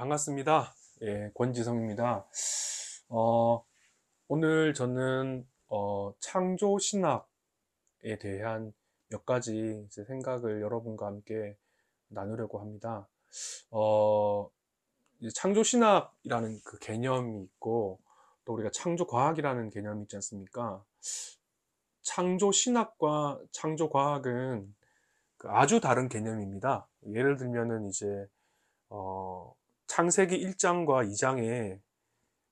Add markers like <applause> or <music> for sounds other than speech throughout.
반갑습니다. 예, 권지성입니다. 어, 오늘 저는 어, 창조 신학에 대한 몇 가지 생각을 여러분과 함께 나누려고 합니다. 어, 창조 신학이라는 그 개념이 있고 또 우리가 창조 과학이라는 개념이 있지 않습니까? 창조 신학과 창조 과학은 그 아주 다른 개념입니다. 예를 들면은 이제 어, 창세기 1장과 2장에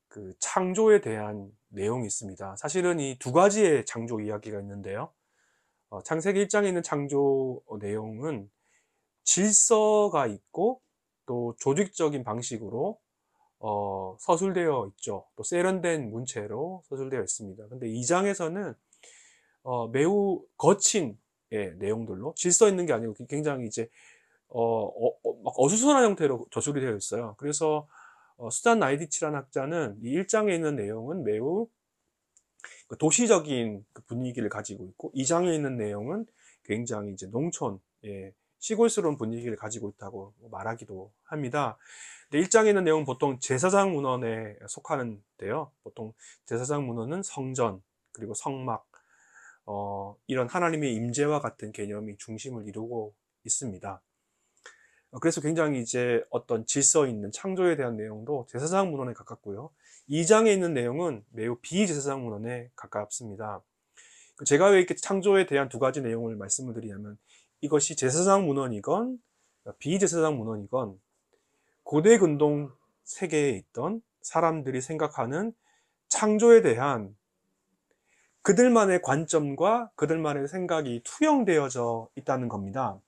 그 창조에 대한 내용이 있습니다. 사실은 이 두 가지의 창조 이야기가 있는데요. 어, 창세기 1장에 있는 창조 내용은 질서가 있고 또 조직적인 방식으로 어, 서술되어 있죠. 또 세련된 문체로 서술되어 있습니다. 근데 2장에서는 어, 매우 거친 예, 내용들로 질서 있는 게 아니고 굉장히 이제 어, 어, 어 수선한 형태로 저술이 되어 있어요. 그래서 어, 수잔 나이디치라는 학자는 이 1장에 있는 내용은 매우 그 도시적인 그 분위기를 가지고 있고 2장에 있는 내용은 굉장히 이제 농촌, 예, 시골스러운 분위기를 가지고 있다고 말하기도 합니다. 근데 1장에 있는 내용은 보통 제사장 문헌에 속하는데요. 보통 제사장 문헌은 성전, 그리고 성막, 어, 이런 하나님의 임재와 같은 개념이 중심을 이루고 있습니다. 어, 그래서 굉장히 이제 어떤 질서 있는 창조에 대한 내용도 제사상 문헌에 가깝고요. 2장에 있는 내용은 매우 비제사상 문헌에 가깝습니다. 그 제가 왜 이렇게 창조에 대한 두 가지 내용을 말씀을 드리냐면 이것이 제사상 문헌이건 어, 비제사상 문헌이건 고대 근동 세계에 있던 사람들이 생각하는 창조에 대한 그들만의 관점과 그들만의 생각이 투영되어져 있다는 겁니다.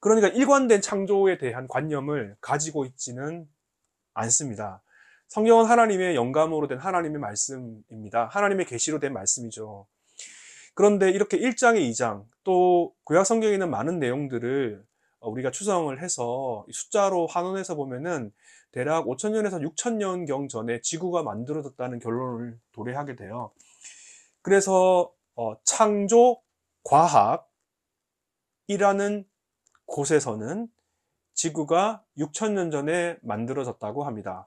그러니까 일관된 창조에 대한 관념을 가지고 있지는 않습니다. 성경은 하나님의 영감으로 된 하나님의 말씀입니다. 하나님의 계시로 된 말씀이죠. 그런데 이렇게 1장의 2장 또 구약 성경에 는 많은 내용들을 어, 우리가 추정을 해서 숫자로 환원해서 보면은 대략 5천년에서 6천년 경 전에 지구가 만들어졌다는 결론을 도래하게 돼요. 그래서 어, 창조 과학이라는 곳에서는 지구가 6천년 전에 만들어졌다고 합니다.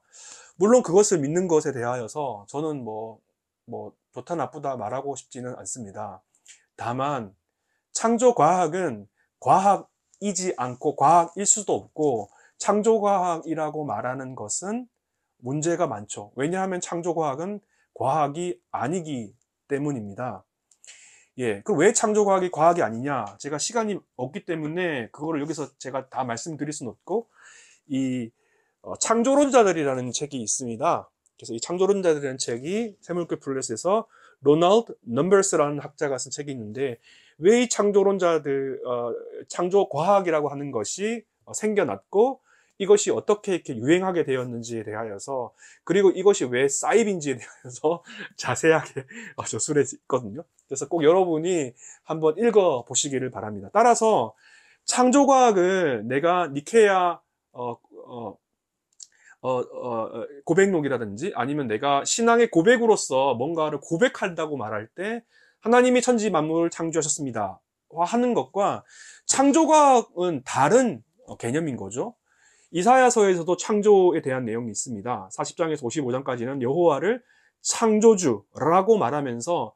물론 그것을 믿는 것에 대하여서 저는 뭐, 뭐, 좋다 나쁘다 말하고 싶지는 않습니다. 다만, 창조과학은 과학이지 않고 과학일 수도 없고, 창조과학이라고 말하는 것은 문제가 많죠. 왜냐하면 창조과학은 과학이 아니기 때문입니다. 예, 그왜 창조과학이 과학이 아니냐? 제가 시간이 없기 때문에 그거를 여기서 제가 다 말씀드릴 수는 없고 이 어, 창조론자들이라는 책이 있습니다. 그래서 이 창조론자들이라는 책이 세물교 플랫에서 로널드 넘버스라는 학자가 쓴 책이 있는데 왜 이 창조론자들 어, 창조과학이라고 하는 것이 어, 생겨났고 이것이 어떻게 이렇게 유행하게 되었는지에 대하여서 그리고 이것이 왜사이비인지에 대하여서 <laughs> 자세하게 어, 저술에있거든요 그래서 꼭 여러분이 한번 읽어 보시기를 바랍니다. 따라서 창조과학을 내가 니케야 어, 어, 어, 어, 고백록이라든지 아니면 내가 신앙의 고백으로서 뭔가를 고백한다고 말할 때 하나님이 천지 만물을 창조하셨습니다. 하는 것과 창조과학은 다른 개념인 거죠. 이사야서에서도 창조에 대한 내용이 있습니다. 40장에서 55장까지는 여호와를 창조주라고 말하면서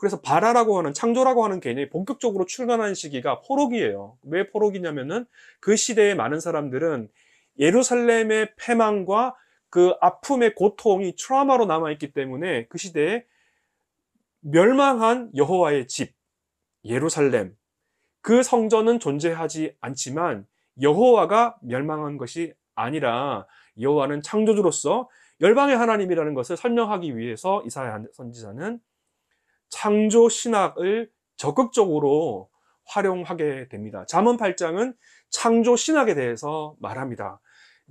그래서 발화라고 하는 창조라고 하는 개념이 본격적으로 출간한 시기가 포로기예요. 왜 포로기냐면은 그시대에 많은 사람들은 예루살렘의 패망과 그 아픔의 고통이 트라우마로 남아있기 때문에 그 시대에 멸망한 여호와의 집 예루살렘 그 성전은 존재하지 않지만 여호와가 멸망한 것이 아니라 여호와는 창조주로서 열방의 하나님이라는 것을 설명하기 위해서 이사야 선지자는 창조 신학을 적극적으로 활용하게 됩니다. 잠언 8장은 창조 신학에 대해서 말합니다.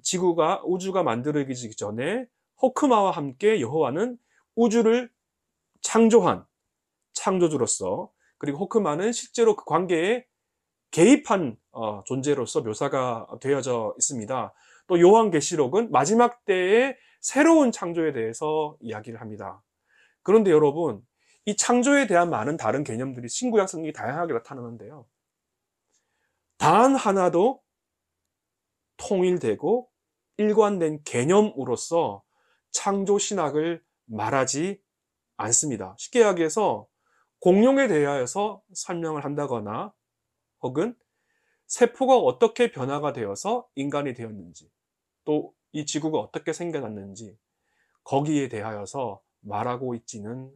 지구가 우주가 만들어지기 전에 호크마와 함께 여호와는 우주를 창조한 창조주로서 그리고 호크마는 실제로 그 관계에 개입한 어, 존재로서 묘사가 되어져 있습니다. 또 요한계시록은 마지막 때의 새로운 창조에 대해서 이야기를 합니다. 그런데 여러분 이 창조에 대한 많은 다른 개념들이 신구약 성경이 다양하게 나타나는데요. 단 하나도 통일되고 일관된 개념으로서 창조 신학을 말하지 않습니다. 쉽게 이야기해서 공룡에 대하여서 설명을 한다거나 혹은 세포가 어떻게 변화가 되어서 인간이 되었는지 또 이 지구가 어떻게 생겨났는지 거기에 대하여서 말하고 있지는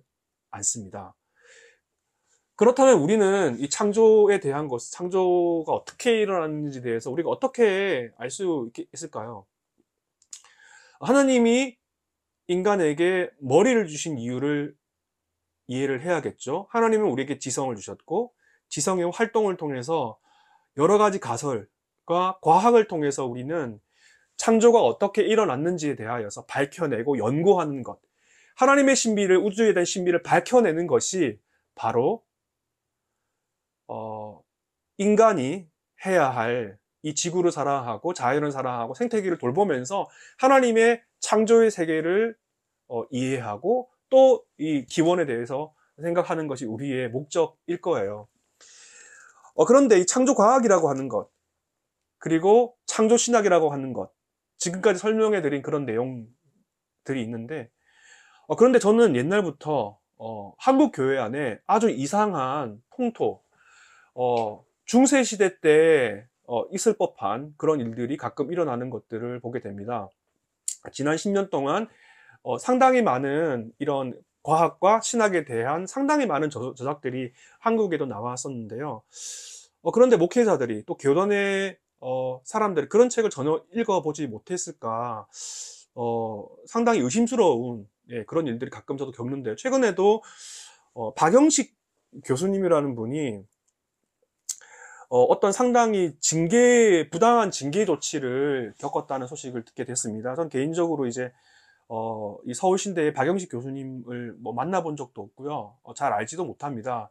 않습니다. 그렇다면 우리는 이 창조에 대한 것, 창조가 어떻게 일어났는지 대해서 우리가 어떻게 알 수 있을까요? 하나님이 인간에게 머리를 주신 이유를 이해를 해야겠죠. 하나님은 우리에게 지성을 주셨고, 지성의 활동을 통해서 여러 가지 가설과 과학을 통해서 우리는 창조가 어떻게 일어났는지에 대하여서 밝혀내고 연구하는 것, 하나님의 신비를 우주에 대한 신비를 밝혀내는 것이 바로 어, 인간이 해야 할 이 지구를 사랑하고 자연을 사랑하고 생태계를 돌보면서 하나님의 창조의 세계를 어, 이해하고 또 이 기원에 대해서 생각하는 것이 우리의 목적일 거예요. 어, 그런데 이 창조과학이라고 하는 것, 그리고 창조신학이라고 하는 것, 지금까지 설명해 드린 그런 내용들이 있는데 어, 그런데 저는 옛날부터 어, 한국 교회 안에 아주 이상한 풍토, 어, 중세 시대 때 어, 있을 법한 그런 일들이 가끔 일어나는 것들을 보게 됩니다. 지난 10년 동안 어, 상당히 많은 이런 과학과 신학에 대한 상당히 많은 저, 작들이 한국에도 나왔었는데요. 어, 그런데 목회자들이 또 교단의 어, 사람들이 그런 책을 전혀 읽어보지 못했을까 어, 상당히 의심스러운 예, 그런 일들이 가끔 저도 겪는데요. 최근에도 어, 박영식 교수님이라는 분이 어, 떤 상당히 징계 부당한 징계 조치를 겪었다는 소식을 듣게 됐습니다. 전 개인적으로 이제 어, 이 서울신대의 박영식 교수님을 뭐 만나본 적도 없고요. 어, 잘 알지도 못합니다.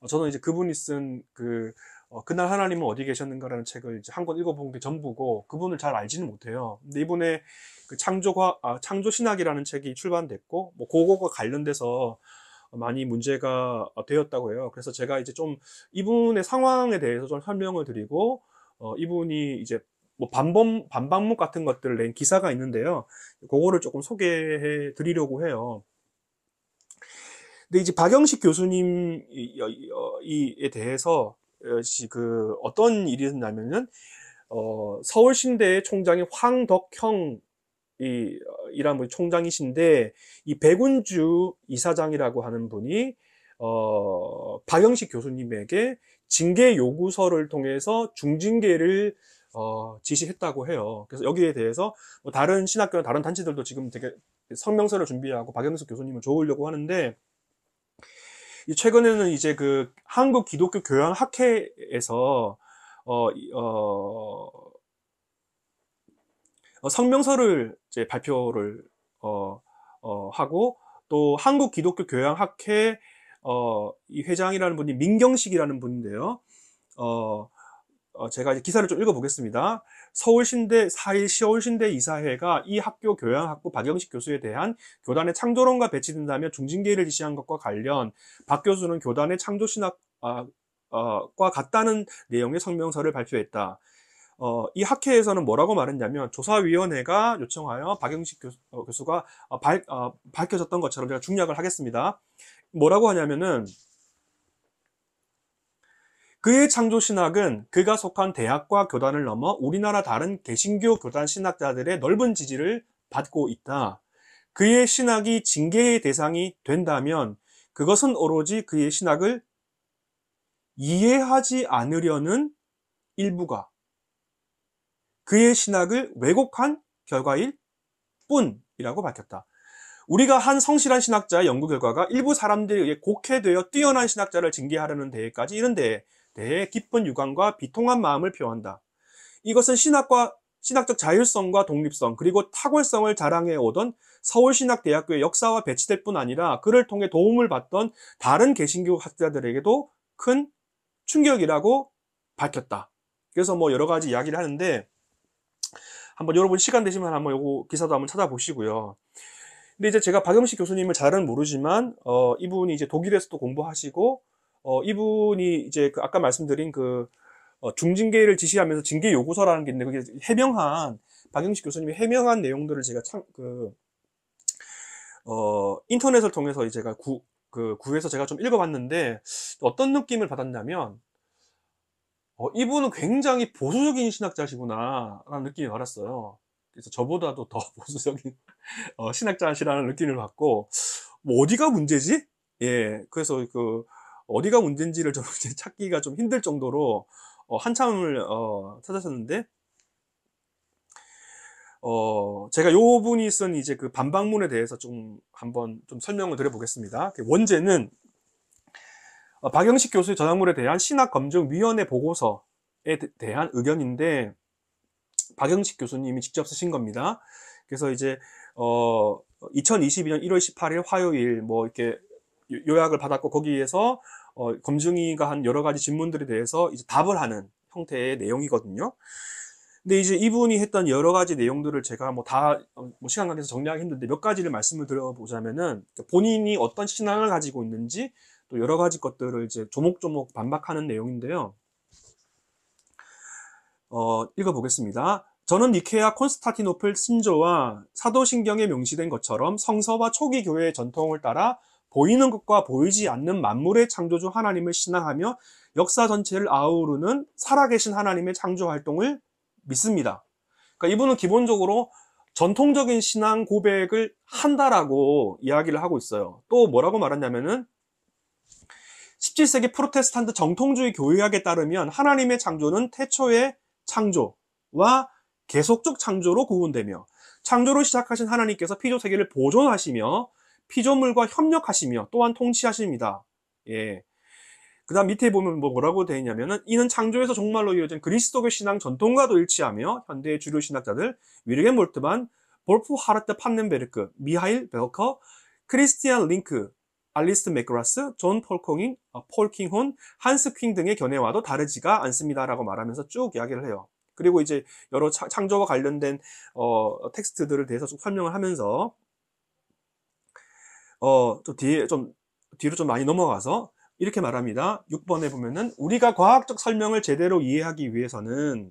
어, 저는 이제 그분이 쓴그 어, 그날 하나님은 어디 계셨는가라는 책을 이제 한 권 읽어본 게 전부고 그분을 잘 알지는 못해요. 근데 이분의 그 창조과 아, 창조 신학이라는 책이 출판됐고 뭐그거가 관련돼서 많이 문제가 되었다고 해요. 그래서 제가 이제 좀 이분의 상황에 대해서 좀 설명을 드리고 어, 이분이 이제 뭐 반범 반박문 같은 것들을 낸 기사가 있는데요. 그거를 조금 소개해 드리려고 해요. 근데 이제 박영식 교수님에 어, 어, 대해서 어, 그 어떤 일이 있냐면은 어, 서울신대 총장이 황덕형 이, 어, 이란 분이 총장이신데 이 백운주 이사장이라고 하는 분이 어, 박영식 교수님에게 징계 요구서를 통해서 중징계를 어, 지시했다고 해요. 그래서 여기에 대해서 뭐 다른 신학교나 다른 단체들도 지금 되게 성명서를 준비하고 박영식 교수님을 좋으려고 하는데 최근에는 이제 그 한국 기독교 교양 학회에서 어, 어, 어, 성명서를 이제 발표를 어, 어, 하고 또 한국 기독교 교양 학회 어, 이 회장이라는 분이 민경식이라는 분인데요. 어, 어, 제가 이제 기사를 좀 읽어보겠습니다. 서울신대, 사일 시월신대 이사회가 이 학교 교양학부 박영식 교수에 대한 교단의 창조론과 배치 된다며 중징계를 지시한 것과 관련 박 교수는 교단의 창조신학과 아, 어, 어, 같다는 내용의 성명서를 발표했다. 어, 이 학회에서는 뭐라고 말했냐면 조사위원회가 요청하여 박영식 교수, 어, 가 어, 발, 어, 밝혀졌던 것처럼 제가 중략을 하겠습니다. 뭐라고 하냐면은 그의 창조 신학은 그가 속한 대학과 교단을 넘어 우리나라 다른 개신교 교단 신학자들의 넓은 지지를 받고 있다. 그의 신학이 징계의 대상이 된다면 그것은 오로지 그의 신학을 이해하지 않으려는 일부가 그의 신학을 왜곡한 결과일 뿐이라고 밝혔다. 우리가 한 성실한 신학자의 연구 결과가 일부 사람들에 게 곡해되어 뛰어난 신학자를 징계하려는 데에까지 이런 데 대해 깊은 유감과 비통한 마음을 표한다. 이것은 신학과 신학적 자율성과 독립성 그리고 탁월성을 자랑해 오던 서울신학대학교의 역사와 배치될 뿐 아니라 그를 통해 도움을 받던 다른 개신교 학자들에게도 큰 충격이라고 밝혔다. 그래서 뭐 여러 가지 이야기를 하는데 한번 여러분 시간 되시면 한번 요거 기사도 한번 찾아보시고요. 근데 이제 제가 박영식 교수님을 잘은 모르지만 어, 이분이 이제 독일에서도 공부하시고 어, 이분이 이제 그 아까 말씀드린 그 어, 중징계를 지시하면서 징계 요구서라는 게 있는데 그게 해명한 박영식 교수님이 해명한 내용들을 제가 참 그 어, 인터넷을 통해서 제가 구, 그 구해서 제가 좀 읽어봤는데 어떤 느낌을 받았냐면 어, 이분은 굉장히 보수적인 신학자시구나라는 느낌이 받았어요. 그래서 저보다도 더 <laughs> 보수적인 어, 신학자시라는 느낌을 받고 뭐 어디가 문제지? 예, 그래서 그 어디가 문제인지를 좀 <laughs> 찾기가 좀 힘들 정도로 어, 한참을 어, 찾았었는데 어, 제가 요 분이 쓴 이제 그 반박문에 대해서 좀 한번 좀 설명을 드려보겠습니다. 그 원제는 어, 박영식 교수의 저작물에 대한 신학검증위원회 보고서에 대한 의견인데 박영식 교수님이 직접 쓰신 겁니다. 그래서 이제 어 2022년 1월 18일 화요일 뭐 이렇게 요약을 받았고 거기에서 어, 검증위가 한 여러 가지 질문들에 대해서 이제 답을 하는 형태의 내용이거든요. 근데 이제 이분이 했던 여러 가지 내용들을 제가 뭐다뭐 어, 뭐 시간 관계에서 정리하기 힘든데 몇 가지를 말씀을 드려보자면은 본인이 어떤 신앙을 가지고 있는지 또 여러 가지 것들을 이제 조목조목 반박하는 내용인데요. 어, 읽어보겠습니다. 저는 니케아 콘스타티노플 신조와 사도신경에 명시된 것처럼 성서와 초기 교회의 전통을 따라 보이는 것과 보이지 않는 만물의 창조주 하나님을 신앙하며 역사 전체를 아우르는 살아계신 하나님의 창조 활동을 믿습니다. 그러니까 이분은 기본적으로 전통적인 신앙 고백을 한다라고 이야기를 하고 있어요. 또 뭐라고 말하냐면은 17세기 프로테스탄트 정통주의 교의학에 따르면 하나님의 창조는 태초의 창조와 계속적 창조로 구분되며 창조를 시작하신 하나님께서 피조 세계를 보존하시며 피조물과 협력하시며 또한 통치하십니다. 예. 그 다음 밑에 보면 뭐 뭐라고 되어 있냐면은 이는 창조에서 종말로 이어진 그리스도교 신앙 전통과도 일치하며 현대의 주류 신학자들 위르겐 몰트만, 볼프 하르트 판넨베르크, 미하일 베커, 크리스티안 링크, 알리스트 맥그라스, 존 폴콩인, 어, 폴킹혼, 한스 퀸 등의 견해와도 다르지가 않습니다라고 말하면서 쭉 이야기를 해요. 그리고 이제 여러 창조와 관련된 어, 텍스트들을 대해서 쭉 설명을 하면서 어, 좀 뒤에 좀 뒤로 좀 많이 넘어가서 이렇게 말합니다. 6번에 보면은 우리가 과학적 설명을 제대로 이해하기 위해서는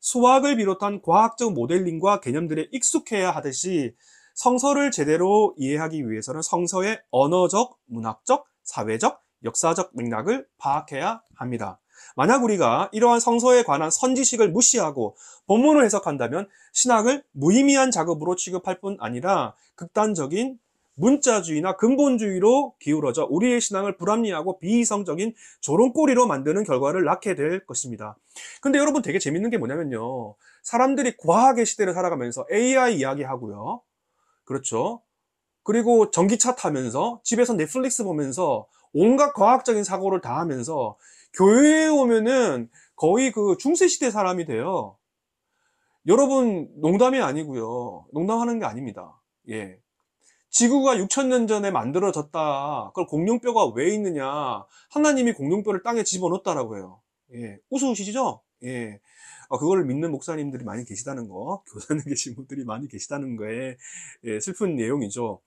수학을 비롯한 과학적 모델링과 개념들에 익숙해야 하듯이 성서를 제대로 이해하기 위해서는 성서의 언어적, 문학적, 사회적, 역사적 맥락을 파악해야 합니다. 만약 우리가 이러한 성서에 관한 선지식을 무시하고 본문을 해석한다면 신학을 무의미한 작업으로 취급할 뿐 아니라 극단적인 문자주의나 근본주의로 기울어져 우리의 신앙을 불합리하고 비이성적인 조롱꼬리로 만드는 결과를 낳게 될 것입니다. 근데 여러분 되게 재밌는 게 뭐냐면요. 사람들이 과학의 시대를 살아가면서 AI 이야기하고요. 그렇죠. 그리고 전기차 타면서 집에서 넷플릭스 보면서 온갖 과학적인 사고를 다 하면서 교회에 오면은 거의 그 중세시대 사람이 돼요. 여러분 농담이 아니고요. 농담하는 게 아닙니다. 예. 지구가 6천년 전에 만들어졌다. 그걸 공룡뼈가 왜 있느냐. 하나님이 공룡뼈를 땅에 집어넣었다라고 해요. 예. 우스우시죠? 예. 어, 그걸 믿는 목사님들이 많이 계시다는 거, 교사님 <laughs> 계신 분들이 많이 계시다는 거에 예, 슬픈 내용이죠.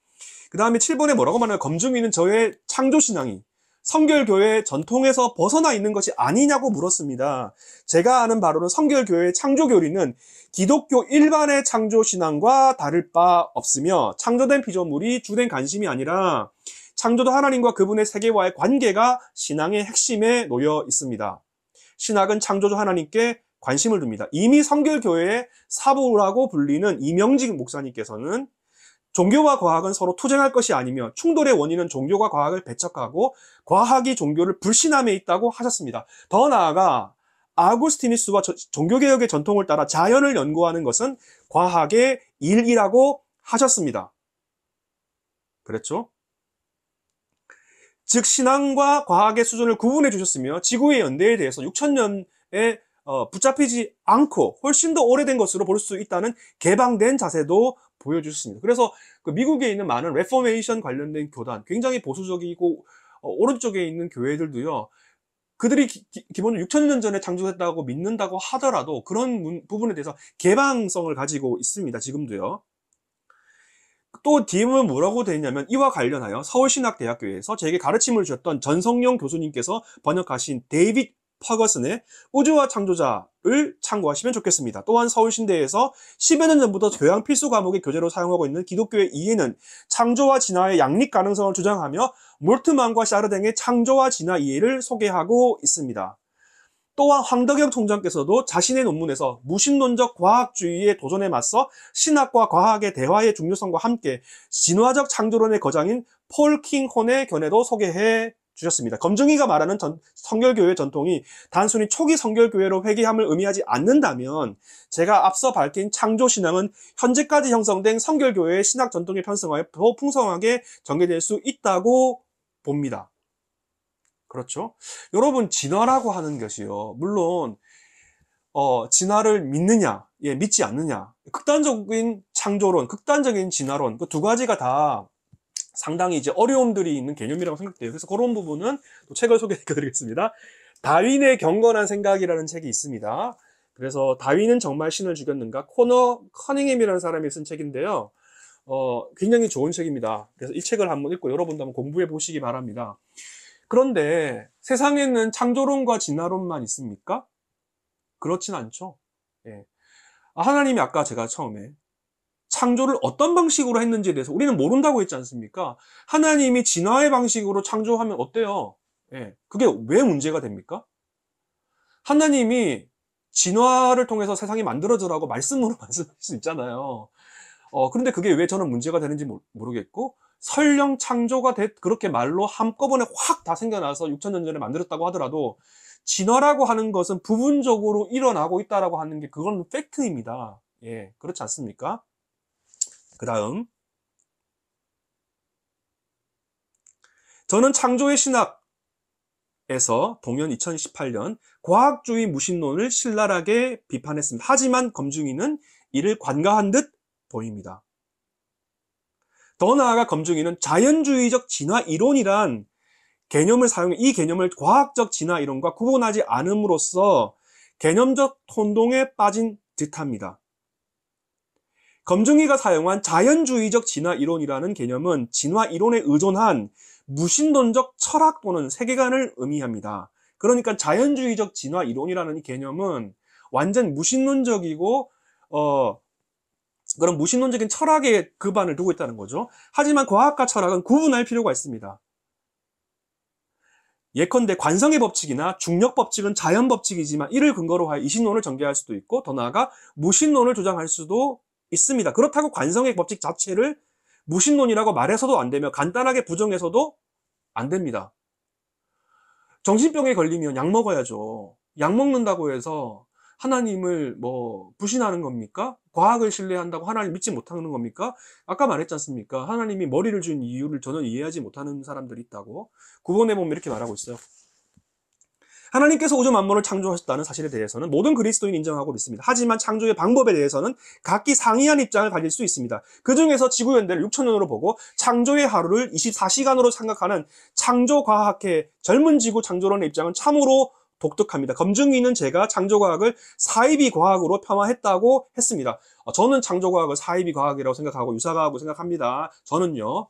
그 다음에 7번에 뭐라고 말하냐면 검증위는 저의 창조신앙이 성결교회 전통에서 벗어나 있는 것이 아니냐고 물었습니다. 제가 아는 바로는 성결교회 의 창조교리는 기독교 일반의 창조신앙과 다를 바 없으며 창조된 피조물이 주된 관심이 아니라 창조도 하나님과 그분의 세계와의 관계가 신앙의 핵심에 놓여 있습니다. 신학은 창조주 하나님께 관심을 둡니다. 이미 성결교회의 사부라고 불리는 이명직 목사님께서는 종교와 과학은 서로 투쟁할 것이 아니며 충돌의 원인은 종교가 과학을 배척하고 과학이 종교를 불신함에 있다고 하셨습니다. 더 나아가 아구스티니스와 종교개혁의 전통을 따라 자연을 연구하는 것은 과학의 일이라고 하셨습니다. 그랬죠? 즉 신앙과 과학의 수준을 구분해 주셨으며 지구의 연대에 대해서 6천년에 어, 붙잡히지 않고 훨씬 더 오래된 것으로 볼 수 있다는 개방된 자세도 보여주셨습니다. 그래서 그 미국에 있는 많은 레포메이션 관련된 교단, 굉장히 보수적이고 어, 오른쪽에 있는 교회들도요. 그들이 기, 본적으로 6천년 전에 창조했다고 믿는다고 하더라도 그런 문, 부분에 대해서 개방성을 가지고 있습니다. 지금도요. 또 DM은 뭐라고 되어 있냐면 이와 관련하여 서울신학대학교에서 제게 가르침을 주셨던 전성용 교수님께서 번역하신 데이빗 퍼거슨의 우주와 창조자를 참고하시면 좋겠습니다. 또한 서울신대에서 10여 년 전부터 교양 필수 과목의 교재로 사용하고 있는 기독교의 이해는 창조와 진화의 양립 가능성을 주장하며 몰트만과 샤르댕의 창조와 진화 이해를 소개하고 있습니다. 또한 황덕영 총장께서도 자신의 논문에서 무신론적 과학주의의 도전에 맞서 신학과 과학의 대화의 중요성과 함께 진화적 창조론의 거장인 폴 킹혼의 견해도 소개해 주셨습니다. 검증이가 말하는 전, 성결교회 전통이 단순히 초기 성결교회로 회귀함을 의미하지 않는다면 제가 앞서 밝힌 창조신앙은 현재까지 형성된 성결교회의 신학 전통의 편성하에 더 풍성하게 전개될 수 있다고 봅니다. 그렇죠? 여러분 진화라고 하는 것이요. 물론 어, 진화를 믿느냐, 예, 믿지 않느냐. 극단적인 창조론, 극단적인 진화론 그 두 가지가 다 상당히 이제 어려움들이 있는 개념이라고 생각돼요. 그래서 그런 부분은 또 책을 소개해드리겠습니다. 다윈의 경건한 생각이라는 책이 있습니다. 그래서 다윈은 정말 신을 죽였는가? 코너 커닝햄이라는 사람이 쓴 책인데요. 어, 굉장히 좋은 책입니다. 그래서 이 책을 한번 읽고 여러분도 한번 공부해 보시기 바랍니다. 그런데 세상에는 창조론과 진화론만 있습니까? 그렇진 않죠. 예. 아, 하나님이 아까 제가 처음에 창조를 어떤 방식으로 했는지에 대해서 우리는 모른다고 했지 않습니까? 하나님이 진화의 방식으로 창조하면 어때요? 예, 그게 왜 문제가 됩니까? 하나님이 진화를 통해서 세상이 만들어져라고 말씀으로 <laughs> 말씀할 수 있잖아요. 어, 그런데 그게 왜 저는 문제가 되는지 모르겠고, 설령 창조가 되, 그렇게 말로 한꺼번에 확 다 생겨나서 6천년 전에 만들었다고 하더라도, 진화라고 하는 것은 부분적으로 일어나고 있다라고 하는 게 그건 팩트입니다. 예, 그렇지 않습니까? 그 다음 저는 창조의 신학에서 동연 2018년 과학주의 무신론을 신랄하게 비판했습니다. 하지만 검중이는 이를 관가한 듯 보입니다. 더 나아가 검중이는 자연주의적 진화 이론이란 개념을 사용해 이 개념을 과학적 진화 이론과 구분하지 않음으로써 개념적 혼동에 빠진 듯합니다. 검증이가 사용한 자연주의적 진화 이론이라는 개념은 진화 이론에 의존한 무신론적 철학 또는 세계관을 의미합니다. 그러니까 자연주의적 진화 이론이라는 개념은 완전 무신론적이고 어 그런 무신론적인 철학의 그반을 두고 있다는 거죠. 하지만 과학과 철학은 구분할 필요가 있습니다. 예컨대 관성의 법칙이나 중력 법칙은 자연 법칙이지만 이를 근거로 하여 이신론을 전개할 수도 있고 더 나아가 무신론을 조장할 수도 있습니다. 그렇다고 관성의 법칙 자체를 무신론이라고 말해서도 안 되며 간단하게 부정해서도 안 됩니다. 정신병에 걸리면 약 먹어야죠. 약 먹는다고 해서 하나님을 뭐 부신하는 겁니까? 과학을 신뢰한다고 하나님 믿지 못하는 겁니까? 아까 말했지 않습니까? 하나님이 머리를 준 이유를 전혀 이해하지 못하는 사람들이 있다고 구원의몸면 이렇게 말하고 있어요. 하나님께서 우주 만물을 창조하셨다는 사실에 대해서는 모든 그리스도인 인정하고 믿습니다. 하지만 창조의 방법에 대해서는 각기 상이한 입장을 가질 수 있습니다. 그 중에서 지구연대를 6천년으로 보고 창조의 하루를 24시간으로 생각하는 창조과학회 젊은 지구 창조론의 입장은 참으로 독특합니다. 검증위는 제가 창조과학을 사이비 과학으로 폄하했다고 했습니다. 저는 창조과학을 사이비 과학이라고 생각하고 유사과학이라고 생각합니다. 저는요.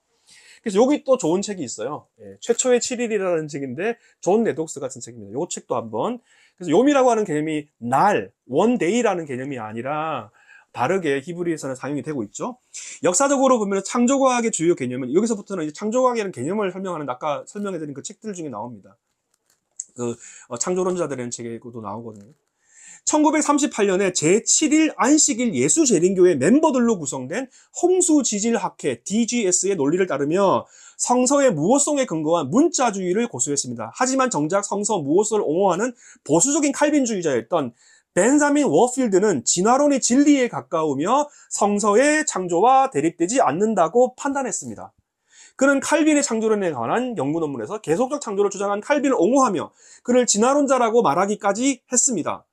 그래서 여기 또 좋은 책이 있어요. 예, 최초의 7일이라는 책인데 존네독스 같은 책입니다. 이 책도 한번 그래서 요미라고 하는 개념이 날, 원데이라는 개념이 아니라 다르게 히브리에서는 사용이 되고 있죠. 역사적으로 보면 창조과학의 주요 개념은 여기서부터는 창조과학이라는 개념을 설명하는 아까 설명해드린 그 책들 중에 나옵니다. 그 어, 창조론자들이라는 책에도 나오거든요. 1938년에 제7일 안식일 예수재림교회 멤버들로 구성된 홍수지질학회 DGS의 논리를 따르며 성서의 무호성에 근거한 문자주의를 고수했습니다. 하지만 정작 성서 무호성을 옹호하는 보수적인 칼빈주의자였던 벤자민 워필드는 진화론의 진리에 가까우며 성서의 창조와 대립되지 않는다고 판단했습니다. 그는 칼빈의 창조론에 관한 연구 논문에서 계속적 창조를 주장한 칼빈을 옹호하며 그를 진화론자라고 말하기까지 했습니다.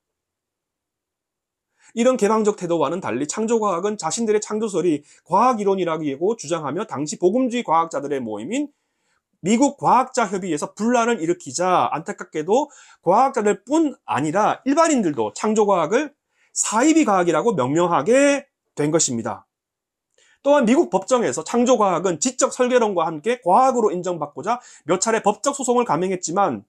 이런 개방적 태도와는 달리 창조과학은 자신들의 창조설이 과학이론이라고 주장하며 당시 복음주의 과학자들의 모임인 미국 과학자 협의에서 분란을 일으키자 안타깝게도 과학자들 뿐 아니라 일반인들도 창조과학을 사이비 과학이라고 명명하게 된 것입니다. 또한 미국 법정에서 창조과학은 지적 설계론과 함께 과학으로 인정받고자 몇 차례 법적 소송을 감행했지만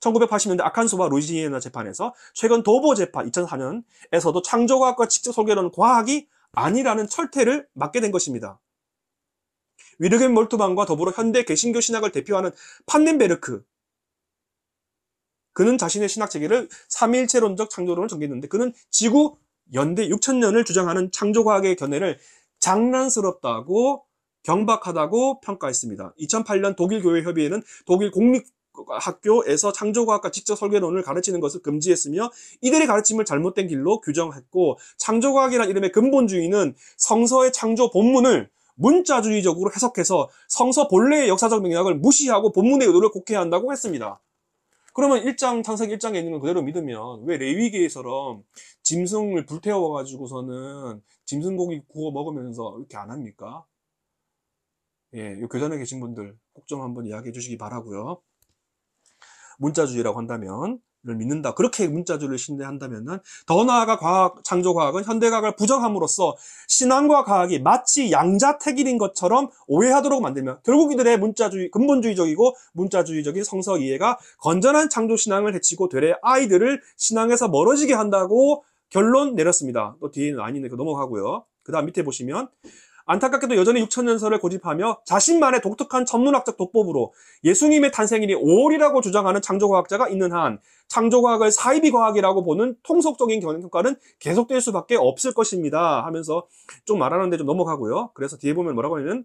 1980년대 아칸소와 루이지애나 재판에서 최근 도보 재판 2004년에서도 창조과학과 직접 설계로는 과학이 아니라는 철퇴를 맞게 된 것입니다. 위르겐 몰트만과 더불어 현대 개신교 신학을 대표하는 판넨베르크 그는 자신의 신학 체계를 3일체론적 창조론을 전개했는데 그는 지구 연대 6천년을 주장하는 창조과학의 견해를 장난스럽다고 경박하다고 평가했습니다. 2008년 독일 교회 협의회는 독일 공립 아, 학교에서 창조과학과 직접 설계론을 가르치는 것을 금지했으며 이들의 가르침을 잘못된 길로 규정했고 창조과학이라는 이름의 근본주의는 성서의 창조 본문을 문자주의적으로 해석해서 성서 본래의 역사적 맥락을 무시하고 본문의 의도를 곡해한다고 했습니다. 그러면 1장 창세기 1장에 있는 걸 그대로 믿으면 왜 레위기에처럼 짐승을 불태워 가지고서는 짐승 고기 구워 먹으면서 이렇게 안 합니까? 예, 이 교단에 계신 분들 꼭 좀 한번 이야기해 주시기 바라고요. 문자주의라고 한다면 를 믿는다. 그렇게 문자주의를 신뢰한다면은 더 나아가 과학, 창조과학은 현대과학을 부정함으로써 신앙과 과학이 마치 양자택일인 것처럼 오해하도록 만들며 결국 이들의 문자주의, 근본주의적이고 문자주의적인 성서 이해가 건전한 창조신앙을 해치고 되레 아이들을 신앙에서 멀어지게 한다고 결론 내렸습니다. 또 뒤에는 아니데 넘어가고요. 그 다음 밑에 보시면 안타깝게도 여전히 6천년설을 고집하며 자신만의 독특한 천문학적 독법으로 예수님의 탄생일이 5월이라고 주장하는 창조과학자가 있는 한 창조과학을 사이비 과학이라고 보는 통속적인 경향평가는 계속될 수밖에 없을 것입니다 하면서 좀 말하는데 좀 넘어가고요 그래서 뒤에 보면 뭐라고 하냐면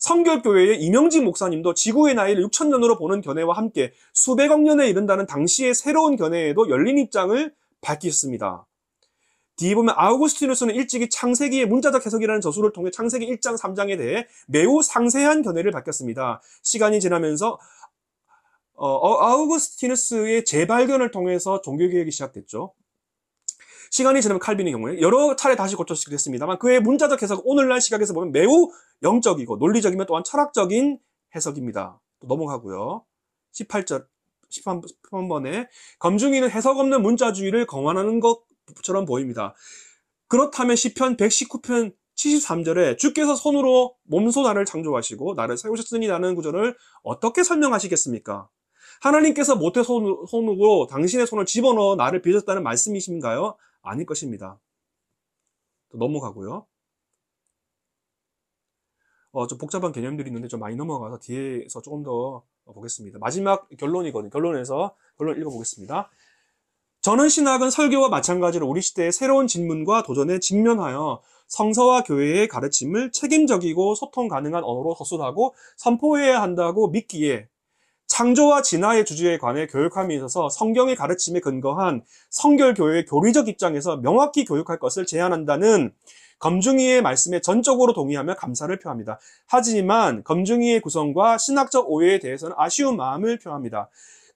성결교회의 이명진 목사님도 지구의 나이를 6천년으로 보는 견해와 함께 수백억 년에 이른다는 당시의 새로운 견해에도 열린 입장을 밝혔습니다 뒤에 보면 아우구스티누스는 일찍이 창세기의 문자적 해석이라는 저술을 통해 창세기 1장 3장에 대해 매우 상세한 견해를 밝혔습니다. 시간이 지나면서 어, 어 아우구스티누스의 재발견을 통해서 종교개혁이 시작됐죠. 시간이 지나면 칼빈의 경우에 여러 차례 다시 고쳐지기도 했습니다만 그의 문자적 해석 오늘날 시각에서 보면 매우 영적이고 논리적이며 또한 철학적인 해석입니다. 또 넘어가고요. 18절 13번에 검중이는 해석 없는 문자주의를 거만하는 것 처럼 보입니다. 그렇다면 시편 119편 73절에 주께서 손으로 몸소 나를 창조하시고 나를 세우셨으니라는 구절을 어떻게 설명하시겠습니까? 하나님께서 모태 손으로 당신의 손을 집어넣어 나를 빚었다는 말씀이신가요? 아닐 것입니다. 넘어가고요. 어, 좀 복잡한 개념들이 있는데 좀 많이 넘어가서 뒤에서 조금 더 보겠습니다. 마지막 결론이거든요. 결론에서 결론 읽어보겠습니다. 저는 신학은 설교와 마찬가지로 우리 시대의 새로운 질문과 도전에 직면하여 성서와 교회의 가르침을 책임적이고 소통 가능한 언어로 서술하고 선포해야 한다고 믿기에 창조와 진화의 주제에 관해 교육함에 있어서 성경의 가르침에 근거한 성결교회의 교리적 입장에서 명확히 교육할 것을 제안한다는 검중이의 말씀에 전적으로 동의하며 감사를 표합니다. 하지만 검중이의 구성과 신학적 오해에 대해서는 아쉬운 마음을 표합니다.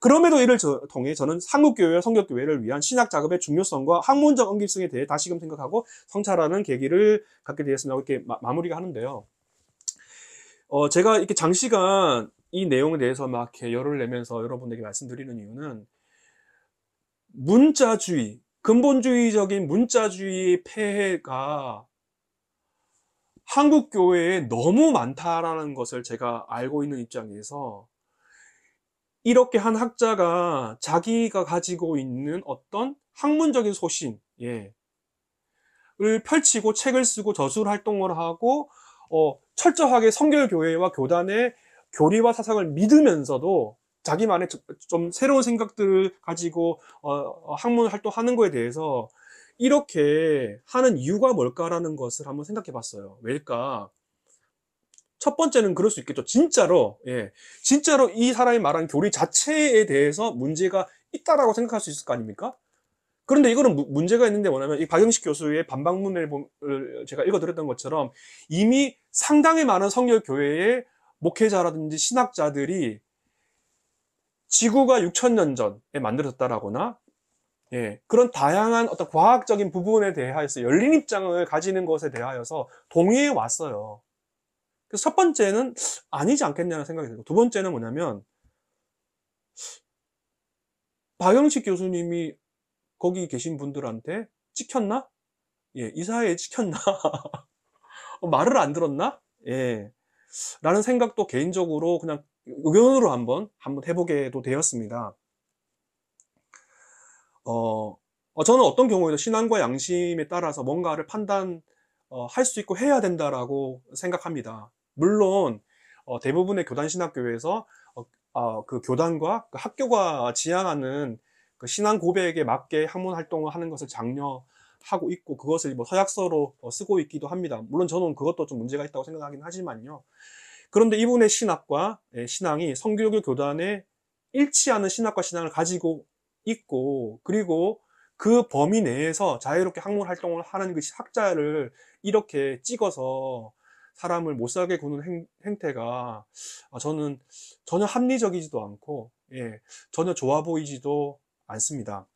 그럼에도 이를 통해 저는 한국교회와 성격교회를 위한 신학 작업의 중요성과 학문적 언급성에 대해 다시금 생각하고 성찰하는 계기를 갖게 되었습니다. 이렇게 마, 무리가 하는데요. 어, 제가 이렇게 장시간 이 내용에 대해서 막 이렇게 열을 내면서 여러분에게 말씀드리는 이유는 문자주의, 근본주의적인 문자주의의 폐해가 한국 교회에 너무 많다라는 것을 제가 알고 있는 입장에서 이렇게 한 학자가 자기가 가지고 있는 어떤 학문적인 소신, 예, 을 펼치고 책을 쓰고 저술 활동을 하고 어, 철저하게 성결 교회와 교단의 교리와 사상을 믿으면서도 자기만의 좀 새로운 생각들을 가지고 어, 어 학문 활동하는 거에 대해서 이렇게 하는 이유가 뭘까라는 것을 한번 생각해 봤어요. 왜일까? 첫 번째는 그럴 수 있겠죠. 진짜로, 예. 진짜로 이 사람이 말한 교리 자체에 대해서 문제가 있다라고 생각할 수 있을 거 아닙니까? 그런데 이거는 무, 문제가 있는데 뭐냐면 이 박영식 교수의 반박문을 제가 읽어드렸던 것처럼 이미 상당히 많은 성결 교회의 목회자라든지 신학자들이 지구가 6천년 전에 만들어졌다라거나 예, 그런 다양한 어떤 과학적인 부분에 대해서 열린 입장을 가지는 것에 대하여서 동의해 왔어요. 그래서 첫 번째는 아니지 않겠냐는 생각이 들고 두 번째는 뭐냐면 박영식 교수님이 거기 계신 분들한테 찍혔나? 예, 이사회에 찍혔나? <laughs> 어, 말을 안 들었나? 예. 라는 생각도 개인적으로 그냥 의견으로 한번 한번 해보게도 되었습니다. 어, 어 저는 어떤 경우에도 신앙과 양심에 따라서 뭔가를 판단할 어, 수 있고 해야 된다라고 생각합니다. 물론 어, 대부분의 교단신학교에서 어, 어, 그 교단과 그 학교가 지향하는 그 신앙 고백에 맞게 학문 활동을 하는 것을 장려하고 있고 그것을 뭐 서약서로 어, 쓰고 있기도 합니다. 물론 저는 그것도 좀 문제가 있다고 생각하긴 하지만요. 그런데 이분의 신학과 예, 신앙이 성교교 교단에 일치하는 신학과 신앙을 가지고 있고 그리고 그 범위 내에서 자유롭게 학문 활동을 하는 그 학자를 이렇게 찍어서 사람을 못 살게 구는 행, 태가 아, 저는 전혀 합리적이지도 않고 예, 전혀 좋아 보이지도 않습니다.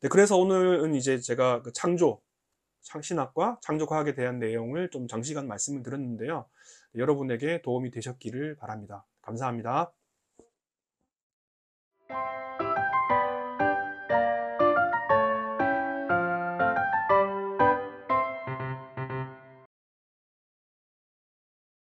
네, 그래서 오늘은 이제 제가 그 창조 창 신학과 창조과학에 대한 내용을 좀 장시간 말씀을 드렸는데요. 네, 여러분에게 도움이 되셨기를 바랍니다. 감사합니다.